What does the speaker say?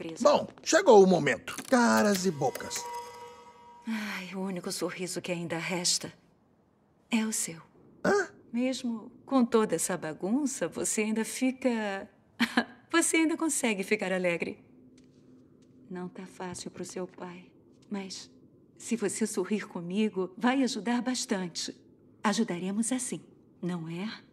surpresa. Bom, chegou o momento. Caras e bocas. Ai, o único sorriso que ainda resta é o seu. Hã? Mesmo com toda essa bagunça, você ainda fica. Você ainda consegue ficar alegre. Não tá fácil pro seu pai, mas se você sorrir comigo, vai ajudar bastante. Ajudaremos assim, não é?